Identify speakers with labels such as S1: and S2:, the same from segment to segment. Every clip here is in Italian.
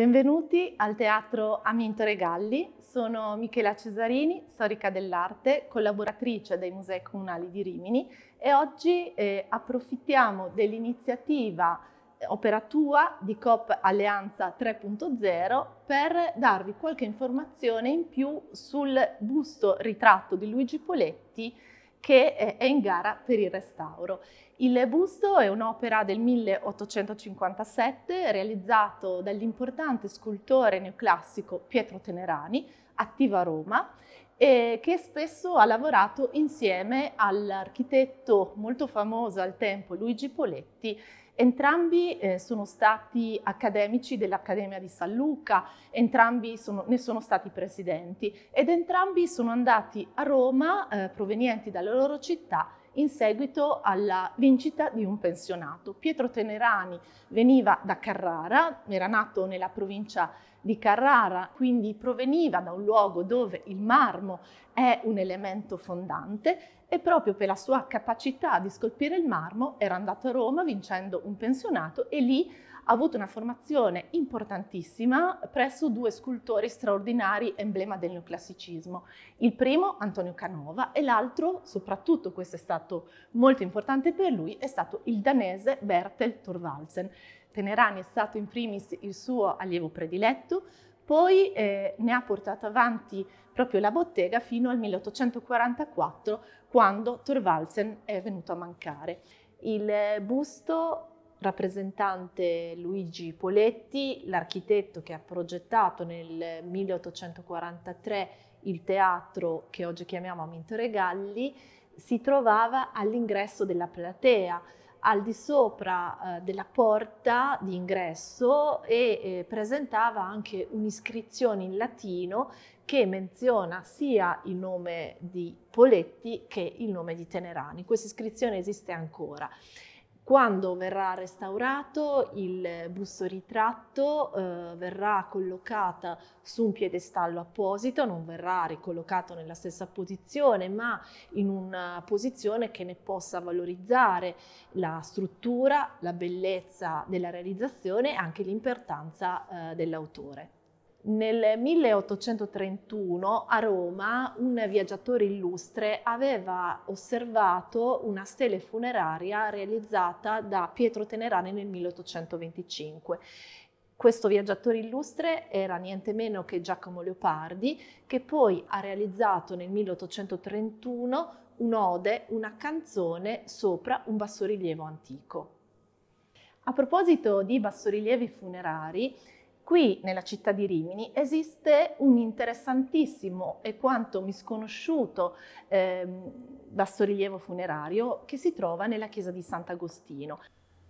S1: Benvenuti al Teatro Amintore Galli, sono Michela Cesarini, storica dell'arte, collaboratrice dei Musei Comunali di Rimini e oggi eh, approfittiamo dell'iniziativa eh, Opera Tua di COP Alleanza 3.0 per darvi qualche informazione in più sul busto ritratto di Luigi Poletti che è in gara per il restauro. Il busto è un'opera del 1857 realizzato dall'importante scultore neoclassico Pietro Tenerani, attivo a Roma, e che spesso ha lavorato insieme all'architetto molto famoso al tempo Luigi Poletti Entrambi eh, sono stati accademici dell'Accademia di San Luca, entrambi sono, ne sono stati presidenti ed entrambi sono andati a Roma, eh, provenienti dalla loro città, in seguito alla vincita di un pensionato. Pietro Tenerani veniva da Carrara, era nato nella provincia di Carrara, quindi proveniva da un luogo dove il marmo è un elemento fondante e proprio per la sua capacità di scolpire il marmo era andato a Roma vincendo un pensionato e lì ha avuto una formazione importantissima presso due scultori straordinari, emblema del neoclassicismo. Il primo, Antonio Canova, e l'altro, soprattutto questo è stato molto importante per lui, è stato il danese Bertel Thorvaldsen. Tenerani è stato in primis il suo allievo prediletto, poi eh, ne ha portato avanti proprio la bottega fino al 1844, quando Thorvaldsen è venuto a mancare. Il busto rappresentante Luigi Poletti, l'architetto che ha progettato nel 1843 il teatro che oggi chiamiamo Amintore Galli, si trovava all'ingresso della platea, al di sopra eh, della porta di ingresso e eh, presentava anche un'iscrizione in latino che menziona sia il nome di Poletti che il nome di Tenerani. Questa iscrizione esiste ancora quando verrà restaurato il busto ritratto eh, verrà collocata su un piedestallo apposito, non verrà ricollocato nella stessa posizione, ma in una posizione che ne possa valorizzare la struttura, la bellezza della realizzazione e anche l'importanza eh, dell'autore. Nel 1831 a Roma un viaggiatore illustre aveva osservato una stele funeraria realizzata da Pietro Tenerani nel 1825. Questo viaggiatore illustre era niente meno che Giacomo Leopardi, che poi ha realizzato nel 1831 un'ode, una canzone sopra un bassorilievo antico. A proposito di bassorilievi funerari, Qui nella città di Rimini esiste un interessantissimo e quanto misconosciuto eh, bassorilievo funerario che si trova nella chiesa di Sant'Agostino.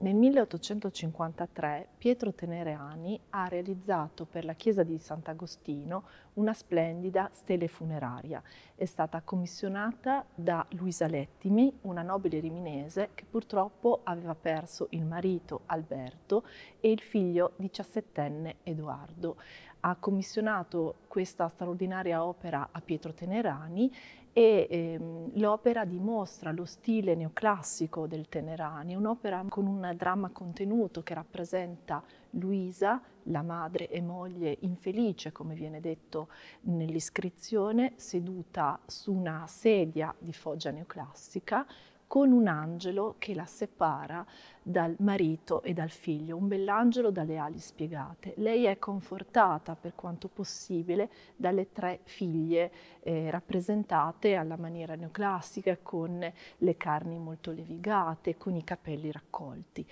S1: Nel 1853 Pietro Tenereani ha realizzato per la chiesa di Sant'Agostino una splendida stele funeraria. È stata commissionata da Luisa Lettimi, una nobile riminese che purtroppo aveva perso il marito Alberto e il figlio diciassettenne Edoardo. Ha commissionato questa straordinaria opera a Pietro Tenerani e ehm, l'opera dimostra lo stile neoclassico del Tenerani, un'opera con un dramma contenuto che rappresenta Luisa, la madre e moglie infelice, come viene detto nell'iscrizione, seduta su una sedia di foggia neoclassica, con un angelo che la separa dal marito e dal figlio, un bell'angelo dalle ali spiegate. Lei è confortata per quanto possibile dalle tre figlie eh, rappresentate alla maniera neoclassica con le carni molto levigate, con i capelli raccolti.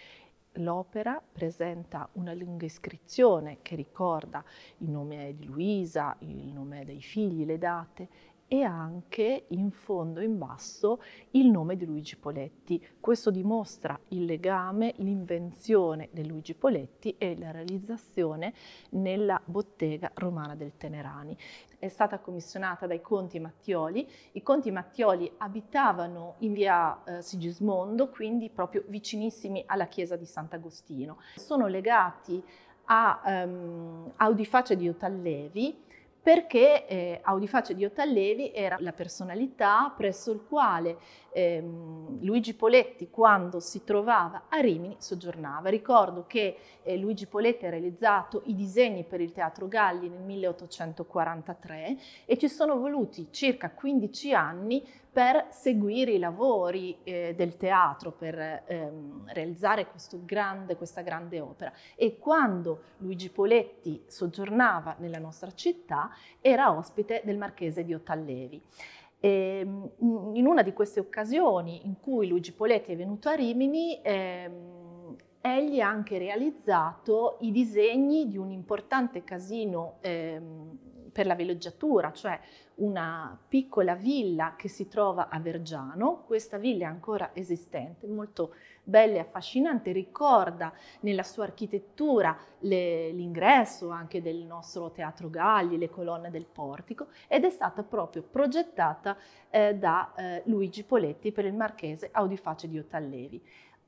S1: L'opera presenta una lunga iscrizione che ricorda il nome di Luisa, il nome dei figli, le date e anche in fondo, in basso, il nome di Luigi Poletti. Questo dimostra il legame, l'invenzione di Luigi Poletti e la realizzazione nella bottega romana del Tenerani. È stata commissionata dai conti Mattioli. I conti Mattioli abitavano in via eh, Sigismondo, quindi proprio vicinissimi alla chiesa di Sant'Agostino. Sono legati a um, Audiface di Otallevi, perché eh, Audiface di Ottallavi era la personalità presso il quale ehm, Luigi Poletti, quando si trovava a Rimini, soggiornava. Ricordo che eh, Luigi Poletti ha realizzato i disegni per il Teatro Galli nel 1843 e ci sono voluti circa 15 anni per seguire i lavori eh, del teatro, per ehm, realizzare grande, questa grande opera. E quando Luigi Poletti soggiornava nella nostra città, era ospite del marchese di Ottallavi. E ehm, in una di queste occasioni in cui Luigi Poletti è venuto a Rimini, ehm, egli ha anche realizzato i disegni di un importante casino ehm, per la villeggiatura, cioè una piccola villa che si trova a Vergiano. Questa villa è ancora esistente, molto bella e affascinante, ricorda nella sua architettura le, l'ingresso anche del nostro Teatro Galli, le colonne del portico ed è stata proprio progettata eh, da eh, Luigi Poletti per il marchese Audiface di Ottallavi.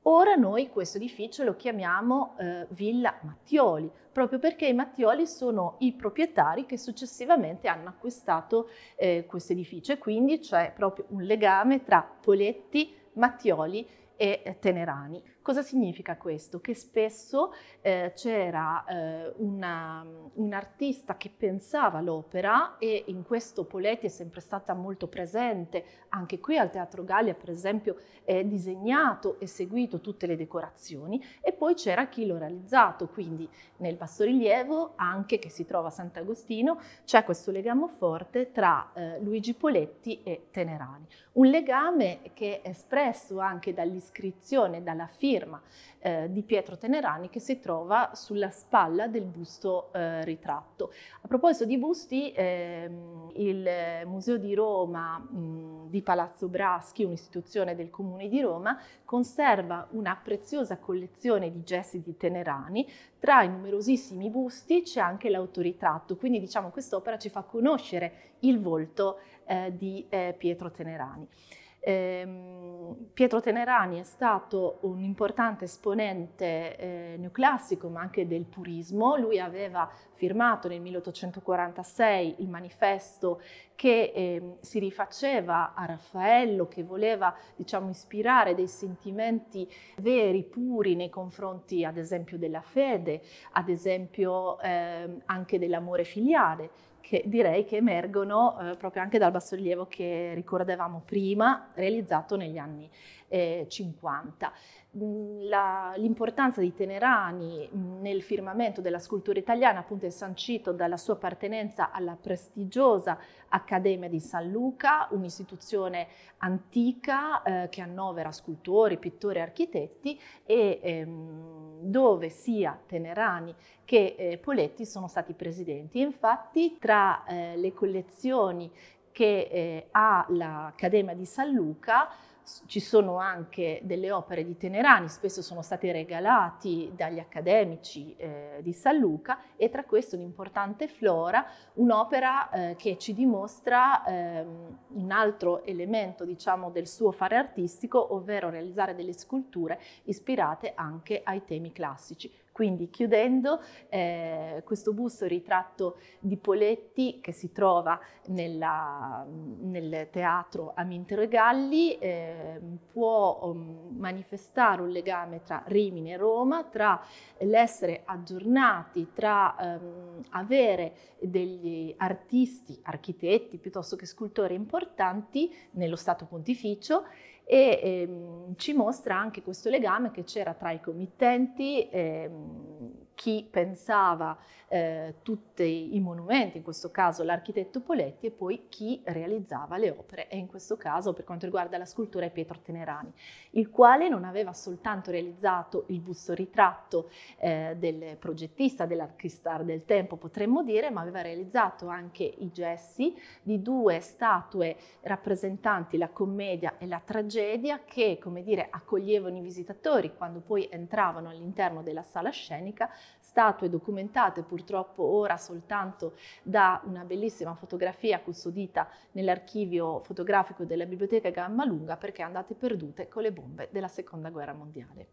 S1: Ora noi questo edificio lo chiamiamo eh, Villa Mattioli, proprio perché i Mattioli sono i proprietari che successivamente hanno acquistato eh, questo edificio e quindi c'è proprio un legame tra Poletti, Mattioli e eh, Tenerani. Cosa significa questo? Che spesso eh, c'era eh, una, un artista che pensava l'opera e in questo Poletti è sempre stata molto presente, anche qui al Teatro Gallia per esempio è disegnato e seguito tutte le decorazioni e poi c'era chi lo realizzato, quindi nel bassorilievo anche che si trova a Sant'Agostino c'è questo legame forte tra eh, Luigi Poletti e Tenerani, un legame che è espresso anche dall'iscrizione, dalla fine firma eh, di Pietro Tenerani che si trova sulla spalla del busto eh, ritratto. A proposito di busti, ehm, il eh, Museo di Roma mh, di Palazzo Braschi, un'istituzione del Comune di Roma, conserva una preziosa collezione di gesti di Tenerani. Tra i numerosissimi busti c'è anche l'autoritratto, quindi diciamo quest'opera ci fa conoscere il volto eh, di eh, Pietro Tenerani. Ehm, Pietro Tenerani è stato un importante esponente eh, neoclassico ma anche del purismo, lui aveva firmato nel 1846 il manifesto che eh, si rifaceva a Raffaello, che voleva diciamo, ispirare dei sentimenti veri, puri nei confronti ad esempio della fede, ad esempio eh, anche dell'amore filiale che direi che emergono eh, proprio anche dal bassorilievo che ricordavamo prima, realizzato negli anni eh, 50. Mm, la, l'importanza di Tenerani mm, nel firmamento della scultura italiana appunto è sancito dalla sua appartenenza alla prestigiosa Accademia di San Luca, un'istituzione antica eh, che annovera scultori, pittori e architetti e ehm, dove sia Tenerani che eh, Poletti sono stati presidenti. Infatti tra eh, le collezioni che eh, ha l'Accademia di San Luca ci sono anche delle opere di Tenerani, spesso sono state regalate dagli accademici eh, di San Luca e tra queste un'importante flora, un'opera eh, che ci dimostra ehm, un altro elemento diciamo, del suo fare artistico, ovvero realizzare delle sculture ispirate anche ai temi classici. Quindi chiudendo, eh, questo busto ritratto di Poletti che si trova nella, nel teatro Amintero e Galli eh, può um, manifestare un legame tra Rimini e Roma, tra l'essere aggiornati, tra um, avere degli artisti, architetti piuttosto che scultori importanti nello Stato Pontificio e ehm, ci mostra anche questo legame che c'era tra i committenti ehm, chi pensava eh, tutti i monumenti, in questo caso l'architetto Poletti, e poi chi realizzava le opere, e in questo caso per quanto riguarda la scultura è Pietro Tenerani, il quale non aveva soltanto realizzato il busto ritratto eh, del progettista, dell'archistar del tempo, potremmo dire, ma aveva realizzato anche i gessi di due statue rappresentanti la commedia e la tragedia che, come dire, accoglievano i visitatori quando poi entravano all'interno della sala scenica statue documentate purtroppo ora soltanto da una bellissima fotografia custodita nell'archivio fotografico della biblioteca Gamma Lunga perché andate perdute con le bombe della seconda guerra mondiale.